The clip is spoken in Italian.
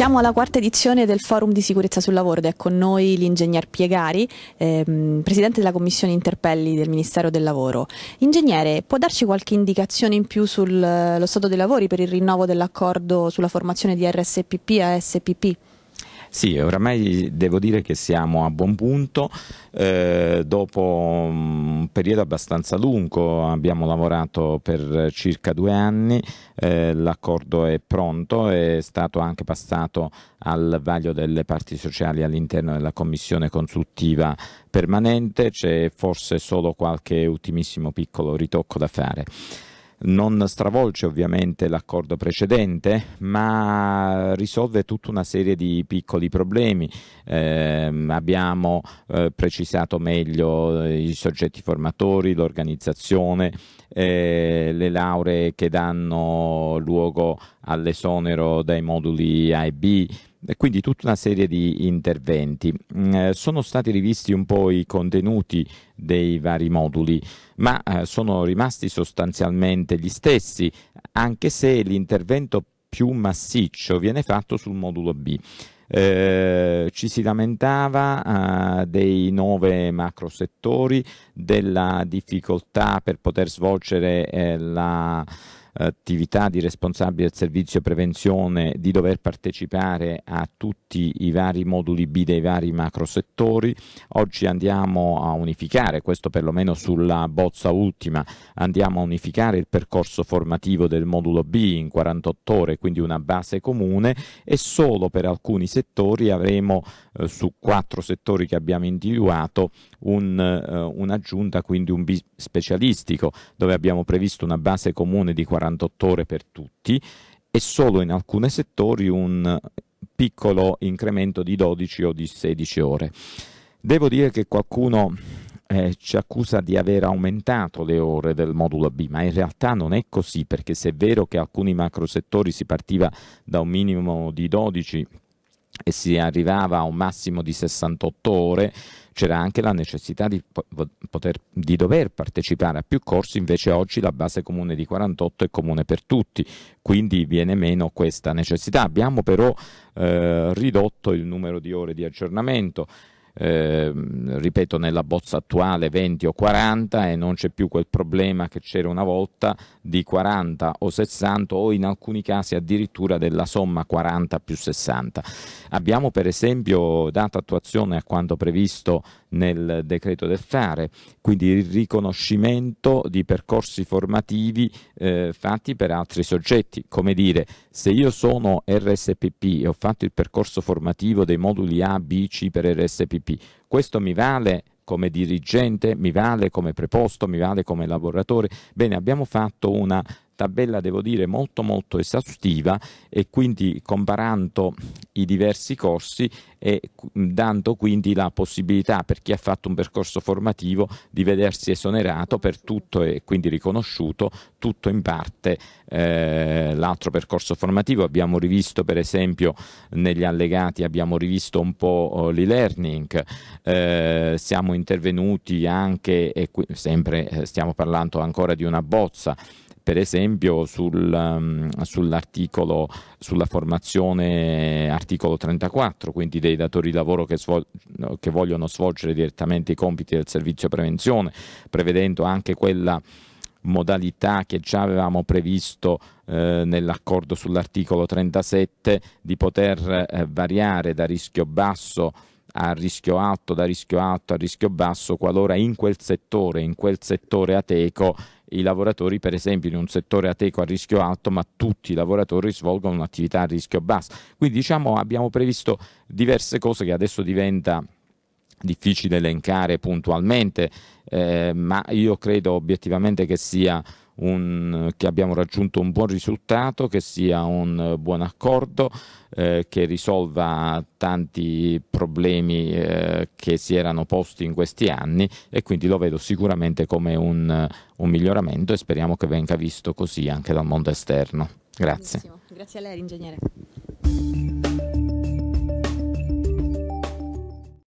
Siamo alla quarta edizione del Forum di Sicurezza sul Lavoro ed è con ecco noi l'ingegner Piegari, ehm, presidente della commissione Interpelli del Ministero del Lavoro. Ingegnere, può darci qualche indicazione in più sullo stato dei lavori per il rinnovo dell'accordo sulla formazione di RSPP a SPP? Sì, oramai devo dire che siamo a buon punto, eh, dopo mm, un periodo abbastanza lungo, abbiamo lavorato per circa due anni, eh, l'accordo è pronto, è stato anche passato al vaglio delle parti sociali all'interno della commissione consultiva permanente, c'è forse solo qualche ultimissimo piccolo ritocco da fare non stravolge ovviamente l'accordo precedente, ma risolve tutta una serie di piccoli problemi. Eh, abbiamo eh, precisato meglio eh, i soggetti formatori, l'organizzazione, eh, le lauree che danno luogo all'esonero dai moduli A e B quindi tutta una serie di interventi. Mm, eh, sono stati rivisti un po' i contenuti dei vari moduli, ma eh, sono rimasti sostanzialmente gli stessi, anche se l'intervento più massiccio viene fatto sul modulo B. Eh, ci si lamentava eh, dei nove macro settori, della difficoltà per poter svolgere eh, la attività di responsabile del servizio prevenzione di dover partecipare a tutti i vari moduli B dei vari macro settori. Oggi andiamo a unificare, questo perlomeno sulla bozza ultima, andiamo a unificare il percorso formativo del modulo B in 48 ore, quindi una base comune e solo per alcuni settori avremo eh, su quattro settori che abbiamo individuato un, eh, un'aggiunta, quindi un B specialistico, dove abbiamo previsto una base comune di 48 48 ore per tutti e solo in alcuni settori un piccolo incremento di 12 o di 16 ore. Devo dire che qualcuno eh, ci accusa di aver aumentato le ore del modulo B, ma in realtà non è così, perché se è vero che alcuni macro settori si partiva da un minimo di 12 e si arrivava a un massimo di 68 ore, c'era anche la necessità di, poter, di, dover partecipare a più corsi, invece oggi la base comune di 48 è comune per tutti, quindi viene meno questa necessità. Abbiamo però eh, ridotto il numero di ore di aggiornamento. Ehm, ripeto nella bozza attuale 20 o 40 e non c'è più quel problema che c'era una volta di 40 o 60 o in alcuni casi addirittura della somma 40 più 60. Abbiamo per esempio dato attuazione a quanto previsto nel decreto del fare, quindi il riconoscimento di percorsi formativi eh, fatti per altri soggetti, come dire se io sono RSPP e ho fatto il percorso formativo dei moduli A, B, C per RSPP principi. Questo mi vale come dirigente, mi vale come preposto, mi vale come lavoratore. Bene, abbiamo fatto una tabella devo dire molto molto esaustiva e quindi comparando i diversi corsi e dando quindi la possibilità per chi ha fatto un percorso formativo di vedersi esonerato per tutto e quindi riconosciuto tutto in parte eh, l'altro percorso formativo. Abbiamo rivisto per esempio negli allegati abbiamo rivisto un po' oh, l'e-learning, eh, siamo intervenuti anche e sempre eh, stiamo parlando ancora di una bozza per esempio sul, um, sull'articolo sulla formazione articolo 34, quindi dei datori di lavoro che, svol- che vogliono svolgere direttamente i compiti del servizio prevenzione, prevedendo anche quella modalità che già avevamo previsto eh, nell'accordo sull'articolo 37 di poter eh, variare da rischio basso a rischio alto, da rischio alto a rischio basso, qualora in quel settore, in quel settore ateco, i lavoratori, per esempio, in un settore ateco a rischio alto, ma tutti i lavoratori svolgono un'attività a rischio basso. Quindi diciamo abbiamo previsto diverse cose che adesso diventa difficile elencare puntualmente, eh, ma io credo obiettivamente che sia un, che abbiamo raggiunto un buon risultato, che sia un buon accordo, eh, che risolva tanti problemi eh, che si erano posti in questi anni e quindi lo vedo sicuramente come un, un miglioramento e speriamo che venga visto così anche dal mondo esterno. Grazie. Benissimo. Grazie a lei, ingegnere.